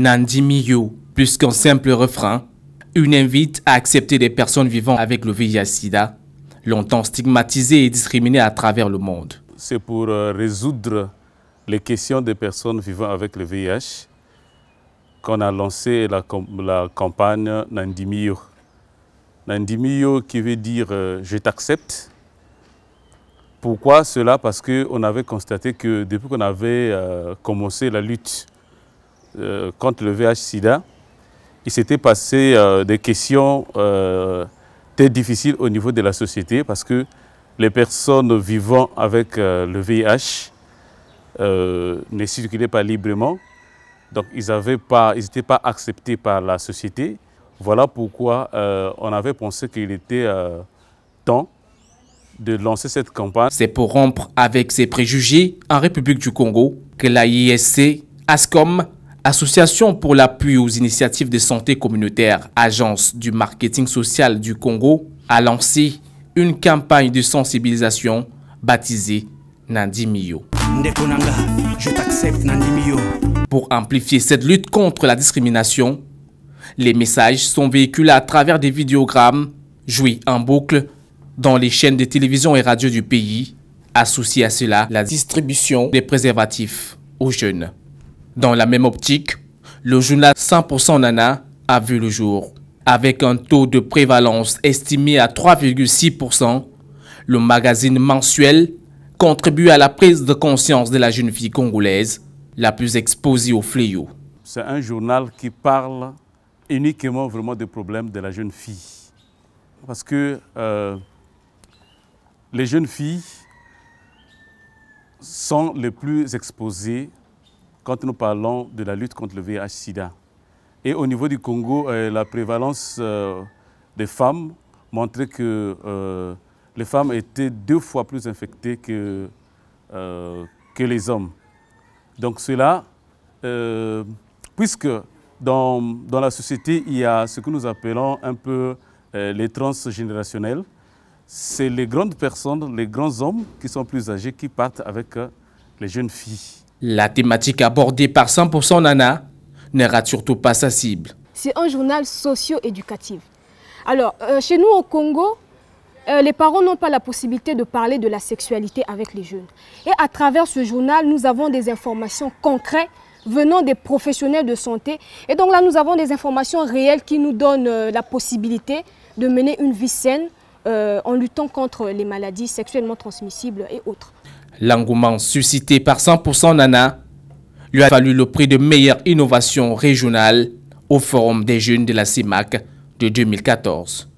Nandi plus qu'un simple refrain, une invite à accepter des personnes vivant avec le VIH-Sida, longtemps stigmatisées et discriminées à travers le monde. C'est pour euh, résoudre les questions des personnes vivant avec le VIH qu'on a lancé la, la campagne Nandimiyo. Nandimio qui veut dire euh, je t'accepte. Pourquoi cela Parce qu'on avait constaté que depuis qu'on avait euh, commencé la lutte euh, contre le VIH-Sida, il s'était passé euh, des questions euh, très difficiles au niveau de la société parce que les personnes vivant avec le VIH ne circulaient pas librement. Donc, ils n'étaient pas, acceptés par la société. Voilà pourquoi on avait pensé qu'il était temps de lancer cette campagne. C'est pour rompre avec ces préjugés en République du Congo que la ISC, ASCOM, Association pour l'appui aux initiatives de santé communautaire, Agence du marketing social du Congo, a lancé une campagne de sensibilisation baptisée Nandi Nandimio. Pour amplifier cette lutte contre la discrimination, les messages sont véhiculés à travers des vidéogrammes joués en boucle dans les chaînes de télévision et radio du pays, associés à cela la distribution des préservatifs aux jeunes. Dans la même optique, le journal 100% Nana a vu le jour. Avec un taux de prévalence estimé à 3,6%, le magazine mensuel contribue à la prise de conscience de la jeune fille congolaise, la plus exposée au fléau. C'est un journal qui parle uniquement vraiment des problèmes de la jeune fille. Parce que euh, les jeunes filles sont les plus exposées quand nous parlons de la lutte contre le VIH-Sida. Et au niveau du Congo, euh, la prévalence euh, des femmes montrait que euh, les femmes étaient deux fois plus infectées que, les hommes. Donc cela, puisque dans, la société, il y a ce que nous appelons un peu les transgénérationnels, c'est les grandes personnes, les grands hommes qui sont plus âgés qui partent avec les jeunes filles. La thématique abordée par 100% Nana ne surtout pas sa cible. C'est un journal socio-éducatif. Alors, euh, chez nous au Congo, euh, les parents n'ont pas la possibilité de parler de la sexualité avec les jeunes. Et à travers ce journal, nous avons des informations concrètes venant des professionnels de santé. Et donc là, nous avons des informations réelles qui nous donnent euh, la possibilité de mener une vie saine en luttant contre les maladies sexuellement transmissibles et autres. L'engouement suscité par 100% Nana lui a valu le prix de meilleure innovation régionale au Forum des jeunes de la CIMAC de 2014.